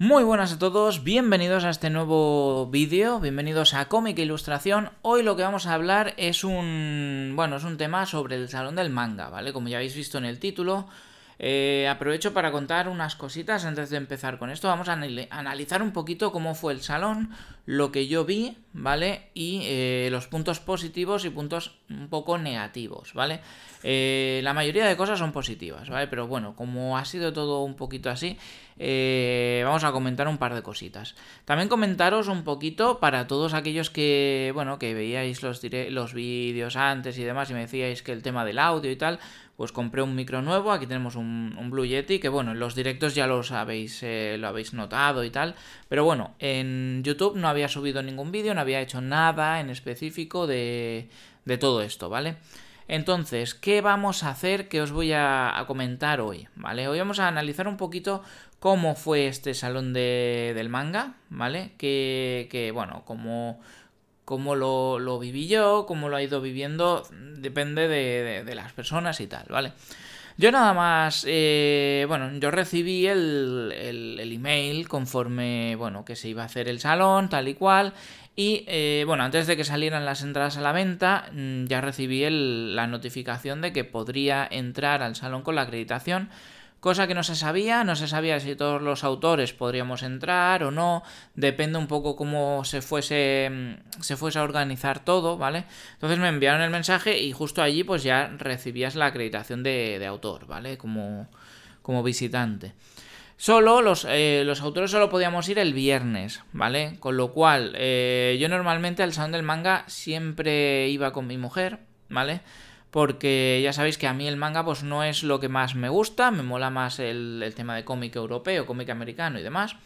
Muy buenas a todos, bienvenidos a este nuevo vídeo, bienvenidos a Cómica e Ilustración. Hoy lo que vamos a hablar es un, bueno, es un tema sobre el Salón del Manga, ¿vale? Como ya habéis visto en el título, eh, aprovecho para contar unas cositas antes de empezar con esto. Vamos a analizar un poquito cómo fue el salón, lo que yo vi, ¿vale? Y eh, los puntos positivos y puntos un poco negativos, ¿vale? Eh, la mayoría de cosas son positivas, ¿vale? Pero bueno, como ha sido todo un poquito así, vamos a comentar un par de cositas. También comentaros un poquito para todos aquellos que, bueno, que veíais los vídeos antes y demás y me decíais que el tema del audio y tal, pues compré un micro nuevo, aquí tenemos un, Blue Yeti, que bueno, en los directos ya los habéis, eh, lo habéis notado y tal, pero bueno, en YouTube no había subido ningún vídeo, no había hecho nada en específico de, de todo esto, ¿vale? Entonces, ¿qué vamos a hacer que os voy a, comentar hoy? ¿Vale? Hoy vamos a analizar un poquito cómo fue este salón del manga, ¿vale? Que, que bueno, como cómo lo, lo, viví yo, cómo lo ha ido viviendo, depende de, de, las personas y tal, ¿vale? Yo nada más, eh, bueno, yo recibí el, el, email conforme, bueno, que se iba a hacer el salón, tal y cual, y eh, bueno, antes de que salieran las entradas a la venta, mm, ya recibí el, la notificación de que podría entrar al salón con la acreditación, cosa que no se sabía, no se sabía si todos los autores podríamos entrar o no, depende un poco cómo se fuese, mm, se fuese a organizar todo, ¿vale? Entonces me enviaron el mensaje y justo allí pues ya recibías la acreditación de, autor, ¿vale? Como, como visitante. Solo los, eh, los, autores solo podíamos ir el viernes, ¿vale? Con lo cual, eh, yo normalmente al salón del manga siempre iba con mi mujer, ¿vale? porque ya sabéis que a mí el manga pues no es lo que más me gusta, me mola más el, tema de cómic europeo, cómic americano y demás.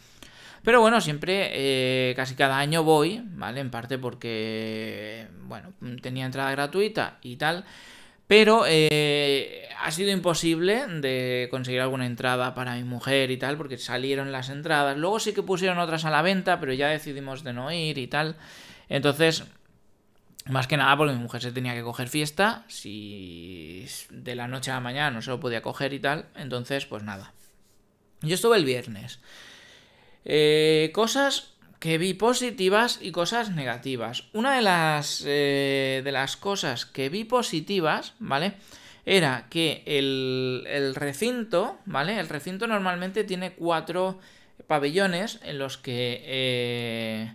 Pero bueno, siempre, eh, casi cada año voy, ¿vale? En parte porque, bueno, tenía entrada gratuita y tal. Pero eh, ha sido imposible de conseguir alguna entrada para mi mujer y tal, porque salieron las entradas. Luego sí que pusieron otras a la venta, pero ya decidimos de no ir y tal. Entonces, más que nada porque mi mujer se tenía que coger fiesta, si de la noche a la mañana no se lo podía coger y tal, entonces pues nada. Yo estuve el viernes. Eh, cosas que vi positivas y cosas negativas. Una de las, eh, de las cosas que vi positivas, ¿vale? Era que el, recinto, ¿vale? El recinto normalmente tiene cuatro pabellones en los que eh,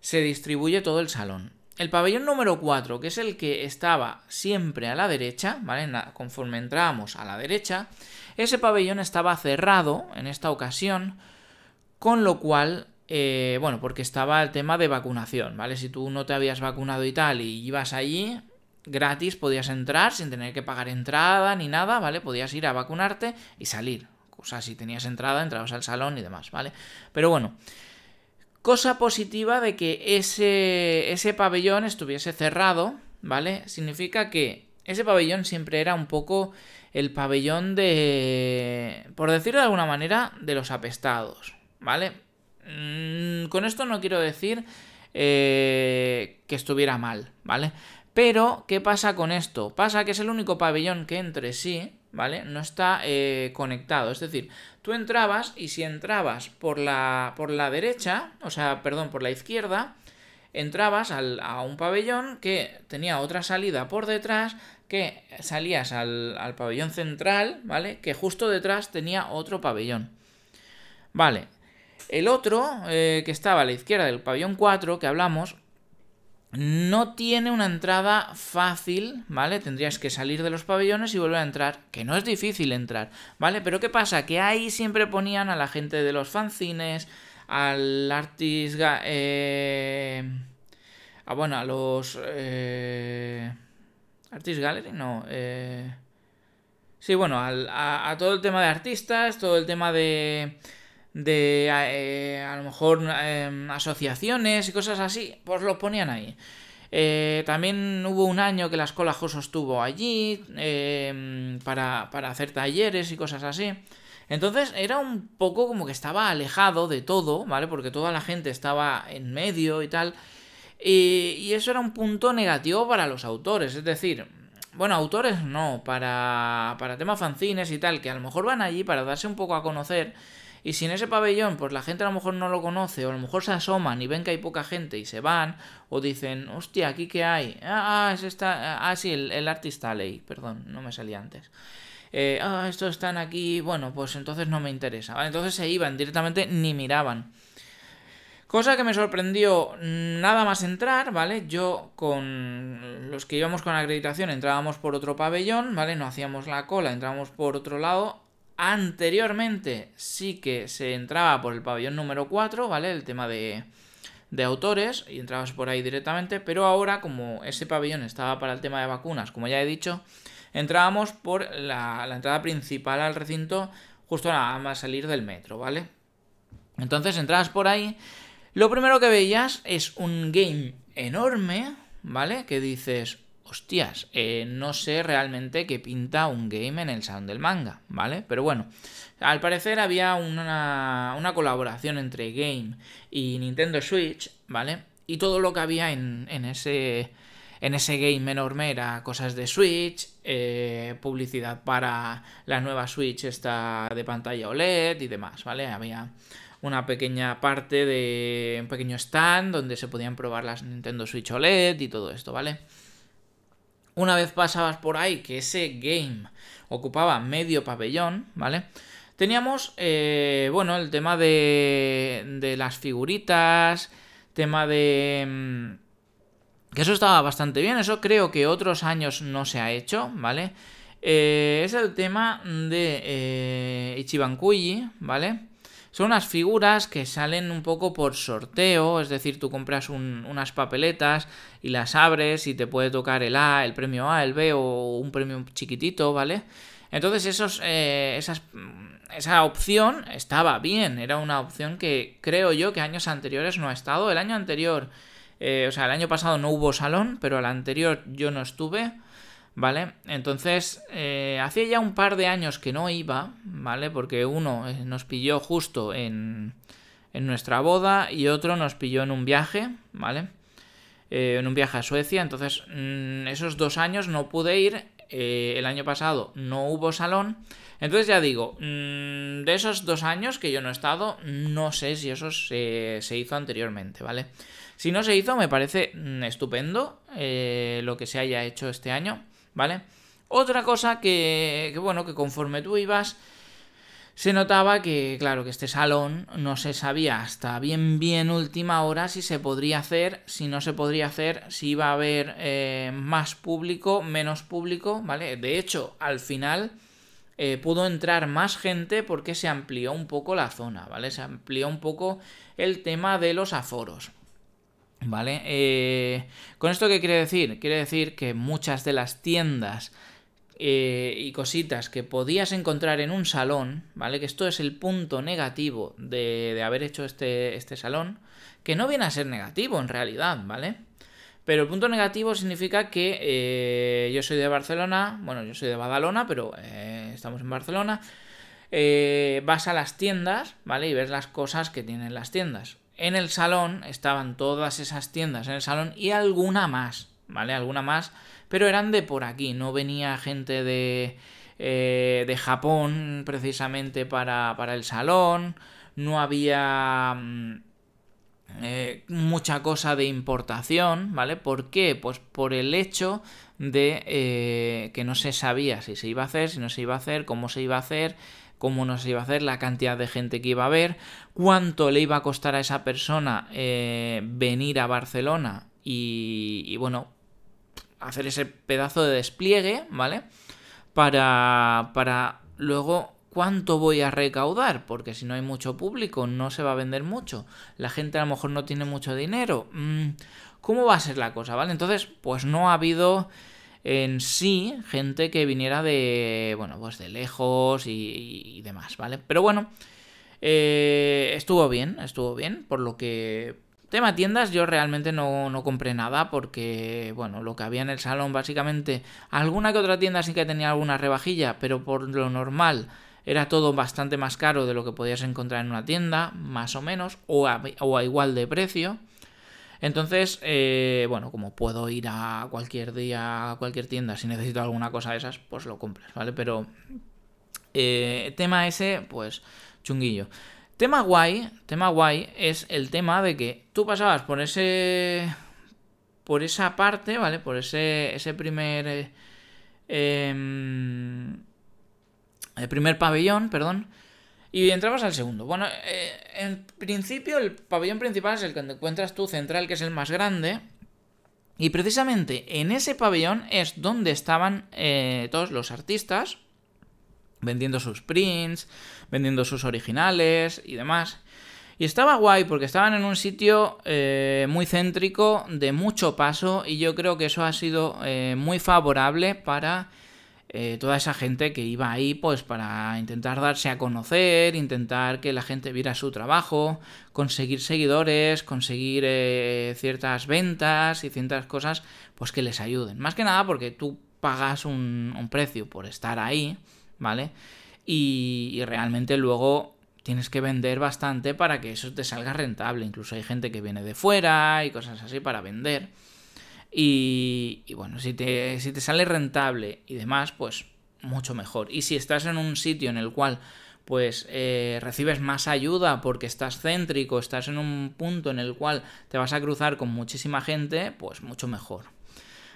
se distribuye todo el salón el pabellón número 4, que es el que estaba siempre a la derecha, ¿vale? Conforme entrábamos a la derecha, ese pabellón estaba cerrado en esta ocasión, con lo cual, eh, bueno, porque estaba el tema de vacunación, ¿vale? Si tú no te habías vacunado y tal y ibas allí, gratis podías entrar sin tener que pagar entrada ni nada, ¿vale? Podías ir a vacunarte y salir. O sea, si tenías entrada, entrabas al salón y demás, ¿vale? Pero bueno. Cosa positiva de que ese, ese pabellón estuviese cerrado, ¿vale? Significa que ese pabellón siempre era un poco el pabellón de, por decirlo de alguna manera, de los apestados, ¿vale? Mm, con esto no quiero decir eh, que estuviera mal, ¿vale? Pero, ¿qué pasa con esto? Pasa que es el único pabellón que entre sí ¿vale? No está eh, conectado. Es decir, tú entrabas y si entrabas por la, por la derecha, o sea, perdón, por la izquierda, entrabas al, a un pabellón que tenía otra salida por detrás, que salías al, al pabellón central, ¿vale? Que justo detrás tenía otro pabellón. Vale. El otro, eh, que estaba a la izquierda del pabellón 4, que hablamos, no tiene una entrada fácil, ¿vale? Tendrías que salir de los pabellones y volver a entrar, que no es difícil entrar, ¿vale? Pero ¿qué pasa? Que ahí siempre ponían a la gente de los fanzines, al artist... Eh... Ah, bueno, a los... Eh... Artist Gallery, no. Eh... Sí, bueno, a todo el tema de artistas, todo el tema de de eh, a lo mejor em, asociaciones y cosas así, pues lo ponían ahí. Eh, también hubo un año que la escuela Joso estuvo allí em, para, para hacer talleres y cosas así. Entonces era un poco como que estaba alejado de todo, ¿vale? Porque toda la gente estaba en medio y tal. Y, y eso era un punto negativo para los autores. Es decir, bueno, autores no, para, para temas fanzines y tal, que a lo mejor van allí para darse un poco a conocer y si en ese pabellón, pues la gente a lo mejor no lo conoce, o a lo mejor se asoman y ven que hay poca gente y se van, o dicen, hostia, aquí qué hay. Ah, ah es esta. Ah, ah, sí, el, el artista ley, perdón, no me salía antes. Eh, ah, estos están aquí, bueno, pues entonces no me interesa. Vale, entonces se iban directamente, ni miraban. Cosa que me sorprendió mm, nada más entrar, ¿vale? Yo con los que íbamos con acreditación entrábamos por otro pabellón, ¿vale? No hacíamos la cola, entrábamos por otro lado Anteriormente sí que se entraba por el pabellón número 4, ¿vale? El tema de, autores y entrabas por ahí directamente, pero ahora como ese pabellón estaba para el tema de vacunas, como ya he dicho, entrábamos por la, la entrada principal al recinto justo nada más salir del metro, ¿vale? Entonces entrabas por ahí, lo primero que veías es un game enorme, ¿vale? Que dices, hostias, eh, no sé realmente qué pinta un game en el salón del manga, ¿vale? Pero bueno, al parecer había una, colaboración entre Game y Nintendo Switch, ¿vale? Y todo lo que había en, ese... En ese game enorme era cosas de Switch, eh, publicidad para la nueva Switch esta de pantalla OLED y demás, ¿vale? Había una pequeña parte de un pequeño stand donde se podían probar las Nintendo Switch OLED y todo esto, ¿vale? Una vez pasabas por ahí, que ese game ocupaba medio pabellón, ¿vale? Teníamos, eh, bueno, el tema de, de las figuritas, tema de... Mm, que eso estaba bastante bien, eso creo que otros años no se ha hecho, ¿vale? Eh, es el tema de eh, Kuji, ¿vale? Son unas figuras que salen un poco por sorteo, es decir, tú compras unas papeletas y las abres y te puede tocar el A, el premio A, el B o un premio chiquitito, ¿vale? Entonces esos, eh, esas, mm, esa opción estaba bien, era una opción que creo yo que años anteriores no ha estado. El año anterior, eh, o sea, el año pasado no hubo salón, pero el anterior yo no estuve. ¿vale? Entonces, eh, hacía ya un par de años que no iba, ¿vale? Porque uno eh, nos pilló justo en, nuestra boda y otro nos pilló en un viaje, ¿vale? Eh, en un viaje a Suecia, entonces mm, esos dos años no pude ir, el año pasado no hubo salón, entonces ya digo, mm, de esos dos años que yo no he estado, no sé si eso se, hizo anteriormente, ¿vale? Si no se hizo, me parece mm, estupendo lo que se haya hecho este año. ¿vale? Otra cosa que, bueno, que conforme tú ibas, se notaba que, claro, que este salón no se sabía hasta bien, bien última hora si se podría hacer, si no se podría hacer, si iba a haber eh, más público, menos público, ¿vale? De hecho, al final eh, pudo entrar más gente porque se amplió un poco la zona, ¿vale? Se amplió un poco el tema de los aforos, ¿Vale? Eh, ¿Con esto qué quiere decir? Quiere decir que muchas de las tiendas eh, y cositas que podías encontrar en un salón, ¿vale? Que esto es el punto negativo de, haber hecho este, este salón, que no viene a ser negativo en realidad, ¿vale? Pero el punto negativo significa que eh, yo soy de Barcelona, bueno, yo soy de Badalona, pero estamos en Barcelona. vas a las tiendas, ¿vale? Y ves las cosas que tienen las tiendas en el salón estaban todas esas tiendas en el salón y alguna más, ¿vale? Alguna más, pero eran de por aquí, no venía gente de, eh, de Japón precisamente para, para, el salón, no había mm, eh, mucha cosa de importación, ¿vale? ¿Por qué? Pues por el hecho de eh, que no se sabía si se iba a hacer, si no se iba a hacer, cómo se iba a hacer cómo nos iba a hacer, la cantidad de gente que iba a ver, cuánto le iba a costar a esa persona eh, venir a Barcelona y, y, bueno, hacer ese pedazo de despliegue, ¿vale? Para, para luego cuánto voy a recaudar, porque si no hay mucho público, no se va a vender mucho, la gente a lo mejor no tiene mucho dinero, mm, ¿cómo va a ser la cosa? ¿Vale? Entonces, pues no ha habido en sí gente que viniera de, bueno, pues de lejos y, demás, ¿vale? Pero bueno, eh, estuvo bien, estuvo bien, por lo que... Tema tiendas, yo realmente no, no, compré nada porque, bueno, lo que había en el salón básicamente, alguna que otra tienda sí que tenía alguna rebajilla, pero por lo normal era todo bastante más caro de lo que podías encontrar en una tienda, más o menos, o o a igual de precio. Entonces, eh, bueno, como puedo ir a cualquier día, a cualquier tienda, si necesito alguna cosa de esas, pues lo compras, ¿vale? Pero eh, tema ese, pues chunguillo. Tema guay, tema guay es el tema de que tú pasabas por ese. por esa parte, ¿vale? Por ese, ese primer. Eh, em, el primer pabellón, perdón. Y entramos al segundo. Bueno, eh, en principio el pabellón principal es el que encuentras tú central, que es el más grande. Y precisamente en ese pabellón es donde estaban eh, todos los artistas vendiendo sus prints, vendiendo sus originales y demás. Y estaba guay porque estaban en un sitio eh, muy céntrico, de mucho paso, y yo creo que eso ha sido muy favorable para eh, toda esa gente que iba ahí pues para intentar darse a conocer, intentar que la gente viera su trabajo, conseguir seguidores, conseguir eh, ciertas ventas y ciertas cosas pues que les ayuden. Más que nada porque tú pagas un, precio por estar ahí, ¿vale? y, y realmente luego tienes que vender bastante para que eso te salga rentable. Incluso hay gente que viene de fuera y cosas así para vender. Y, bueno, si te, sale rentable y demás, pues mucho mejor. Y si estás en un sitio en el cual pues eh, recibes más ayuda porque estás céntrico, estás en un punto en el cual te vas a cruzar con muchísima gente, pues mucho mejor.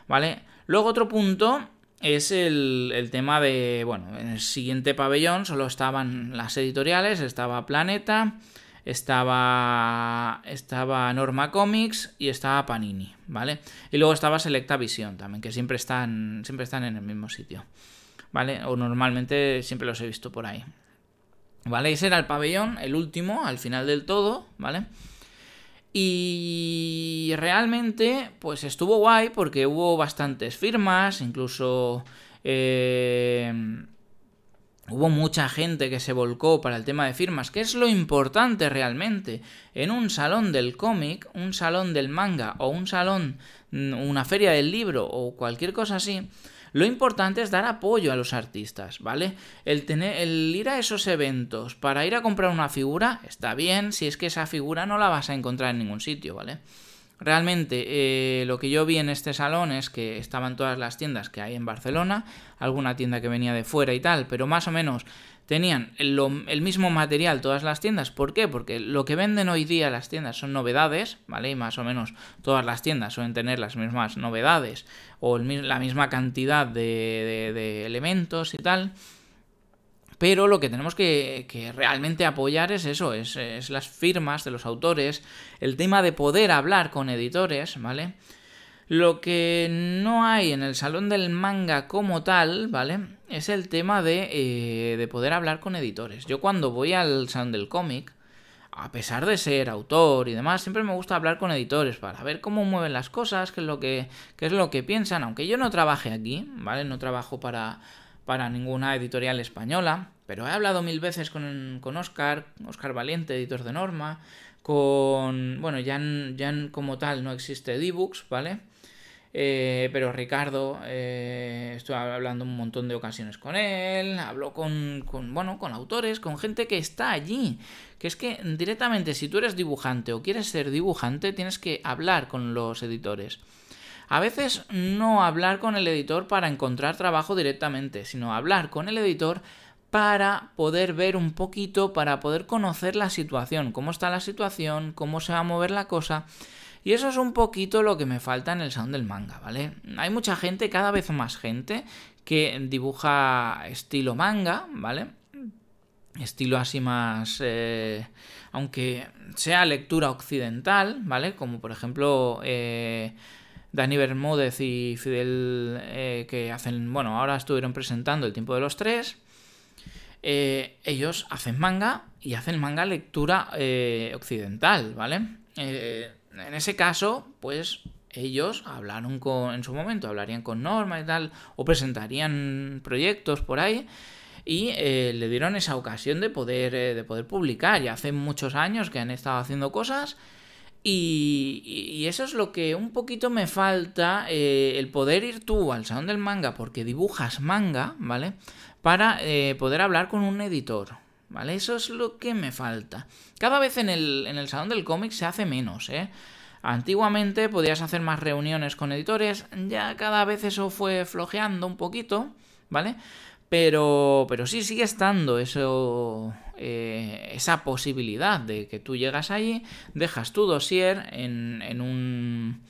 ¿Vale? Luego otro punto es el, el tema de, bueno, en el siguiente pabellón solo estaban las editoriales, estaba Planeta, estaba, estaba Norma Comics y estaba Panini, ¿vale? Y luego estaba Selecta Visión también, que siempre están, siempre están en el mismo sitio, ¿vale? O normalmente siempre los he visto por ahí. ¿Vale? Ese era el pabellón, el último, al final del todo, ¿vale? Y realmente, pues estuvo guay porque hubo bastantes firmas, incluso eh, Hubo mucha gente que se volcó para el tema de firmas, que es lo importante realmente. En un salón del cómic, un salón del manga o un salón, mm, una feria del libro o cualquier cosa así, lo importante es dar apoyo a los artistas, ¿vale? El, tener, el ir a esos eventos para ir a comprar una figura está bien si es que esa figura no la vas a encontrar en ningún sitio, ¿vale? Realmente eh, lo que yo vi en este salón es que estaban todas las tiendas que hay en Barcelona, alguna tienda que venía de fuera y tal, pero más o menos tenían el, mismo material todas las tiendas. ¿Por qué? Porque lo que venden hoy día las tiendas son novedades, ¿vale? Y más o menos todas las tiendas suelen tener las mismas novedades o la misma cantidad de elementos y tal pero lo que tenemos que, realmente apoyar es eso, es, las firmas de los autores, el tema de poder hablar con editores, ¿vale? Lo que no hay en el salón del manga como tal, ¿vale? Es el tema de, eh, de poder hablar con editores. Yo cuando voy al salón del cómic, a pesar de ser autor y demás, siempre me gusta hablar con editores para ver cómo mueven las cosas, qué es lo que, qué es lo que piensan, aunque yo no trabaje aquí, ¿vale? No trabajo para, para ninguna editorial española, pero he hablado mil veces con, con Oscar, Oscar Valiente, editor de Norma, con... bueno, ya, ya como tal no existe D-Books. ¿vale? Eh, pero Ricardo, eh, estoy hablando un montón de ocasiones con él, hablo con, con, bueno, con autores, con gente que está allí. Que es que directamente si tú eres dibujante o quieres ser dibujante, tienes que hablar con los editores. A veces no hablar con el editor para encontrar trabajo directamente, sino hablar con el editor para poder ver un poquito, para poder conocer la situación, cómo está la situación, cómo se va a mover la cosa. Y eso es un poquito lo que me falta en el sound del manga, ¿vale? Hay mucha gente, cada vez más gente, que dibuja estilo manga, ¿vale? Estilo así más... Eh, aunque sea lectura occidental, ¿vale? Como por ejemplo... Eh, Dani Bermúdez y Fidel, eh, que hacen, bueno, ahora estuvieron presentando El tiempo de los tres. Eh, ellos hacen manga y hacen manga lectura eh, occidental, ¿vale? en ese caso, pues ellos hablaron con, en su momento, hablarían con Norma y tal, o presentarían proyectos por ahí y le dieron esa ocasión de poder, de poder publicar. Y hace muchos años que han estado haciendo cosas y, eso es lo que un poquito me falta, eh, el poder ir tú al salón del manga, porque dibujas manga, ¿vale? Para eh, poder hablar con un editor, ¿vale? Eso es lo que me falta. Cada vez en el, en el salón del cómic se hace menos, ¿eh? Antiguamente podías hacer más reuniones con editores, ya cada vez eso fue flojeando un poquito, ¿vale? Pero, pero sí sigue estando eso, eh, esa posibilidad de que tú llegas allí, dejas tu dossier en, en un...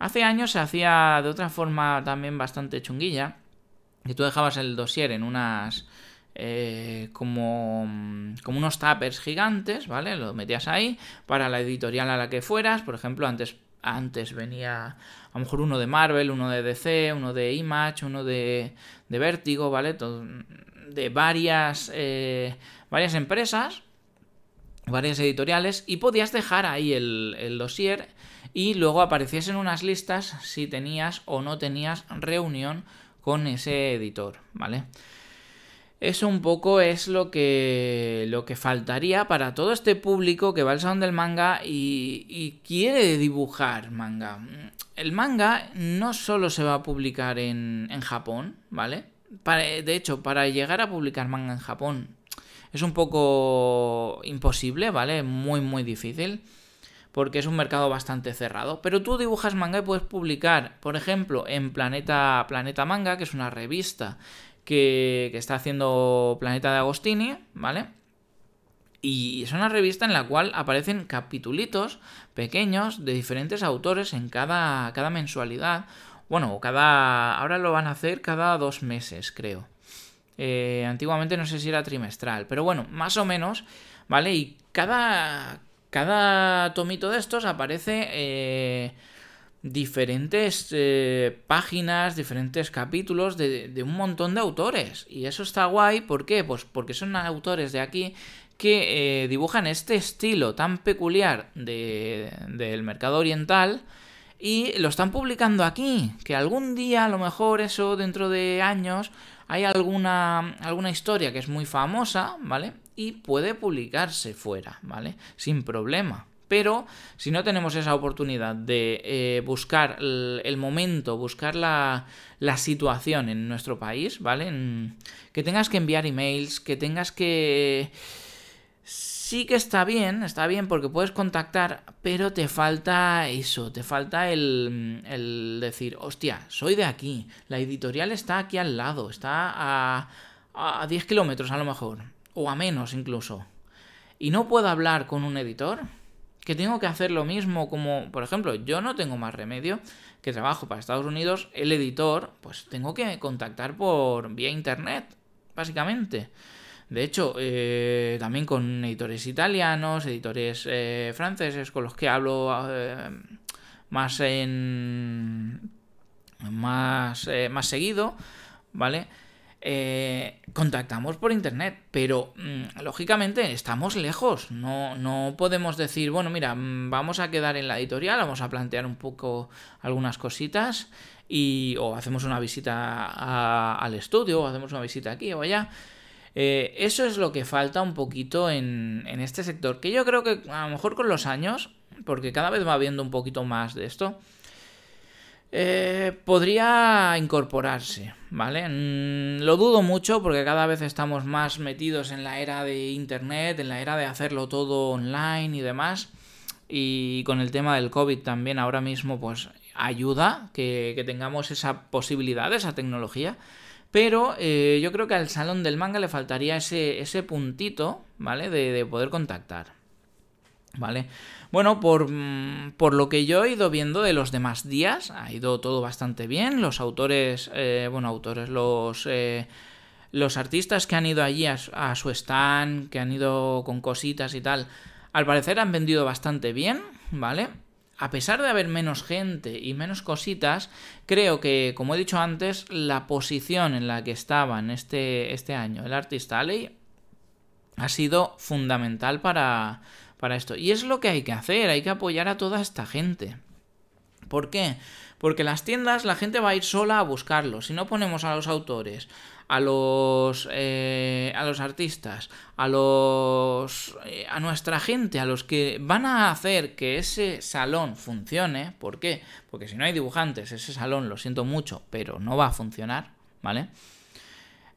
Hace años se hacía de otra forma también bastante chunguilla, que tú dejabas el dossier en unas... Eh, como, como unos tappers gigantes, ¿vale? Lo metías ahí para la editorial a la que fueras. Por ejemplo, antes, antes venía a lo mejor uno de Marvel, uno de DC, uno de Image, uno de, de Vértigo, ¿vale? de varias eh, varias empresas, varias editoriales, y podías dejar ahí el, el dossier y luego apareciesen unas listas si tenías o no tenías reunión con ese editor, ¿vale? Eso un poco es lo que, lo que faltaría para todo este público que va al salón del manga y, y quiere dibujar manga. El manga no solo se va a publicar en, en Japón, ¿vale? de hecho, para llegar a publicar manga en Japón es un poco imposible, ¿vale? Muy, muy difícil, porque es un mercado bastante cerrado. Pero tú dibujas manga y puedes publicar, por ejemplo, en Planeta, Planeta Manga, que es una revista que, que está haciendo Planeta de Agostini, ¿vale? Y es una revista en la cual aparecen capitulitos pequeños de diferentes autores en cada, cada mensualidad. Bueno, cada. Ahora lo van a hacer cada dos meses, creo. Eh, antiguamente no sé si era trimestral, pero bueno, más o menos, ¿vale? Y cada, cada tomito de estos aparece eh, diferentes eh, páginas, diferentes capítulos de, un montón de autores. Y eso está guay, ¿por qué? Pues porque son autores de aquí que dibujan este estilo tan peculiar del mercado oriental y lo están publicando aquí. Que algún día, a lo mejor eso dentro de años, hay alguna, alguna historia que es muy famosa, ¿vale? Y puede publicarse fuera, ¿vale? Sin problema. Pero si no tenemos esa oportunidad de eh, buscar el, momento, buscar la, situación en nuestro país, ¿vale? que tengas que enviar emails, que tengas que sí que está bien, está bien porque puedes contactar, pero te falta eso, te falta el, el decir, hostia, soy de aquí, la editorial está aquí al lado, está a, a 10 kilómetros a lo mejor, o a menos incluso. Y no puedo hablar con un editor, que tengo que hacer lo mismo como, por ejemplo, yo no tengo más remedio que trabajo para Estados Unidos, el editor, pues tengo que contactar por vía internet, básicamente. De hecho, eh, también con editores italianos, editores eh, franceses, con los que hablo eh, más en. más, más seguido, ¿vale? contactamos por internet, pero mm, lógicamente estamos lejos, no, no podemos decir, bueno, mira, mm, vamos a quedar en la editorial, vamos a plantear un poco algunas cositas y o hacemos una visita al estudio, o hacemos una visita aquí o allá. Eh, eso es lo que falta un poquito en, este sector, que yo creo que a lo mejor con los años, porque cada vez va habiendo un poquito más de esto, eh, podría incorporarse, ¿vale? Mm, lo dudo mucho porque cada vez estamos más metidos en la era de Internet, en la era de hacerlo todo online y demás. Y con el tema del COVID también ahora mismo pues ayuda que, que tengamos esa posibilidad, esa tecnología. Pero eh, yo creo que al salón del manga le faltaría ese, puntito, ¿vale? De, poder contactar. ¿Vale? Bueno, mm, por, lo que yo he ido viendo de los demás días, ha ido todo bastante bien. Los autores, eh, bueno, autores, los, eh, los artistas que han ido allí a, a, su stand, que han ido con cositas y tal, al parecer han vendido bastante bien, ¿vale? a pesar de haber menos gente y menos cositas, creo que, como he dicho antes, la posición en la que estaban este, este año el artista Alley ha sido fundamental para, para esto. Y es lo que hay que hacer, hay que apoyar a toda esta gente. ¿Por qué? Porque las tiendas la gente va a ir sola a buscarlos. Si no ponemos a los autores, a los, eh, a los artistas, a los eh, a nuestra gente, a los que van a hacer que ese salón funcione. ¿Por qué? Porque si no hay dibujantes, ese salón, lo siento mucho, pero no va a funcionar, ¿vale?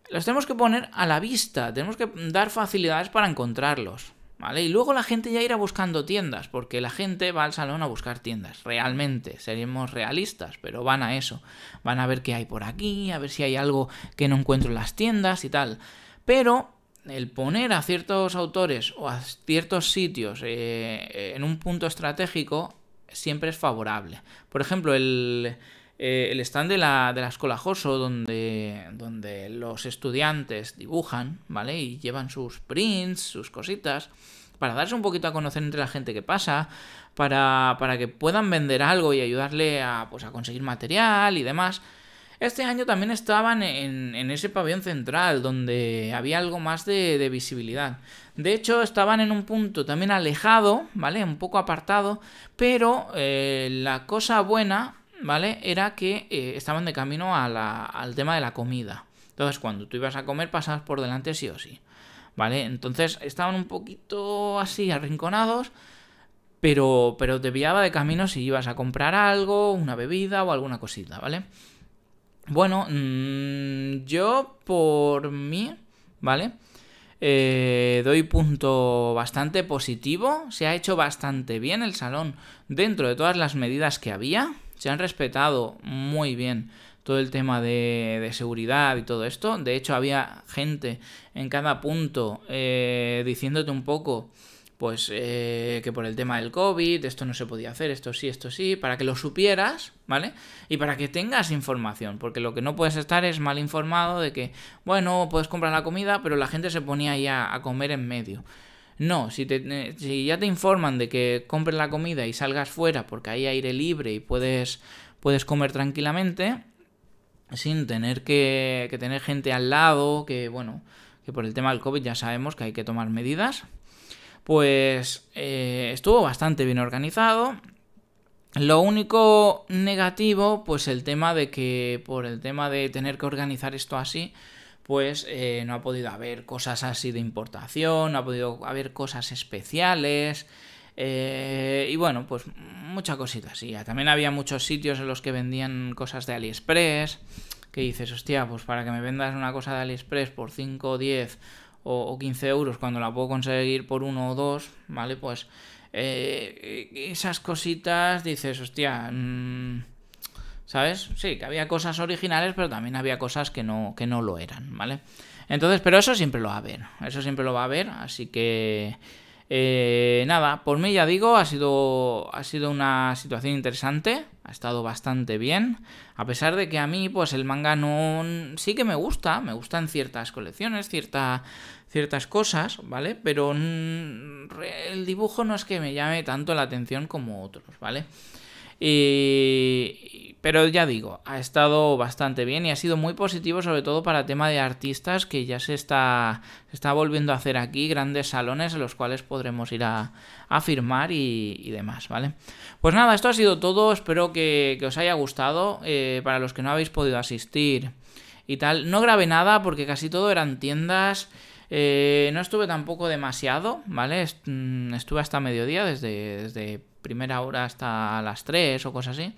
Los tenemos que poner a la vista, tenemos que dar facilidades para encontrarlos. ¿Vale? Y luego la gente ya irá buscando tiendas, porque la gente va al salón a buscar tiendas, realmente, seremos realistas, pero van a eso, van a ver qué hay por aquí, a ver si hay algo que no encuentro en las tiendas y tal. Pero el poner a ciertos autores o a ciertos sitios eh, en un punto estratégico siempre es favorable. Por ejemplo, el... Eh, el stand de la, de la escuela Joso, donde, donde los estudiantes dibujan, ¿vale? Y llevan sus prints, sus cositas, para darse un poquito a conocer entre la gente que pasa, para, para que puedan vender algo y ayudarle a, pues, a conseguir material y demás. Este año también estaban en, en, ese pabellón central, donde había algo más de, visibilidad. De hecho, estaban en un punto también alejado, ¿vale? Un poco apartado, pero eh, la cosa buena ¿vale? Era que eh, estaban de camino al tema de la comida. Entonces, cuando tú ibas a comer, pasabas por delante sí o sí. ¿Vale? Entonces estaban un poquito así arrinconados, pero, pero te pillaba de camino si ibas a comprar algo, una bebida o alguna cosita, ¿vale? Bueno, mm, yo por mí, ¿vale? Eh, doy punto bastante positivo. Se ha hecho bastante bien el salón dentro de todas las medidas que había, se han respetado muy bien todo el tema de, seguridad y todo esto. De hecho, había gente en cada punto eh, diciéndote un poco, pues, eh, que por el tema del COVID, esto no se podía hacer, esto sí, esto sí, para que lo supieras, ¿vale? Y para que tengas información, porque lo que no puedes estar es mal informado de que, bueno, puedes comprar la comida, pero la gente se ponía ahí a comer en medio. No, eh, si, ya te informan de que compres la comida y salgas fuera porque hay aire libre y puedes, puedes comer tranquilamente, sin tener que, que tener gente al lado, que bueno, que por el tema del COVID ya sabemos que hay que tomar medidas, pues eh, estuvo bastante bien organizado. Lo único negativo, pues el tema de que por el tema de tener que organizar esto así, pues eh, no ha podido haber cosas así de importación, no ha podido haber cosas especiales. Eh, y bueno, pues mucha cosita así. También había muchos sitios en los que vendían cosas de AliExpress. Que dices, hostia, pues para que me vendas una cosa de AliExpress por 5, 10 o, 15 euros cuando la puedo conseguir por 1 o 2, ¿vale? Pues eh, esas cositas dices, hostia, mm, ¿Sabes? Sí, que había cosas originales, pero también había cosas que no, que no lo eran, ¿vale? Entonces, pero eso siempre lo va a haber, eso siempre lo va a haber, así que... Eh, nada, por mí ya digo, ha sido, ha sido una situación interesante, ha estado bastante bien, a pesar de que a mí pues el manga no sí que me gusta, me gustan ciertas colecciones, cierta, ciertas cosas, ¿vale? Pero mm, el dibujo no es que me llame tanto la atención como otros, ¿vale? pero ya digo, ha estado bastante bien y ha sido muy positivo, sobre todo para el tema de artistas que ya se está, está volviendo a hacer aquí, grandes salones en los cuales podremos ir a, firmar y, demás, ¿vale? Pues nada, esto ha sido todo, espero que, os haya gustado. Eh, para los que no habéis podido asistir y tal, no grabé nada porque casi todo eran tiendas. Eh, no estuve tampoco demasiado, ¿vale? Mm, estuve hasta mediodía, desde primera hora hasta las 3 o cosas así.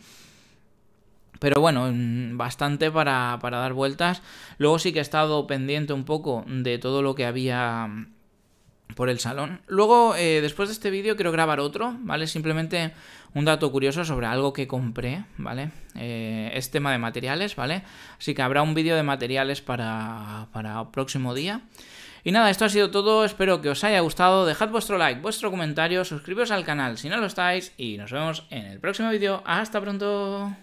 Pero bueno, mm, bastante para, dar vueltas. Luego sí que he estado pendiente un poco de todo lo que había mm, por el salón. Luego, eh, después de este vídeo, quiero grabar otro, ¿vale? Simplemente un dato curioso sobre algo que compré, ¿vale? Eh, es tema de materiales, ¿vale? Así que habrá un vídeo de materiales para, para próximo día. Y nada, esto ha sido todo, espero que os haya gustado, dejad vuestro like, vuestro comentario, suscribiros al canal si no lo estáis y nos vemos en el próximo vídeo. ¡Hasta pronto!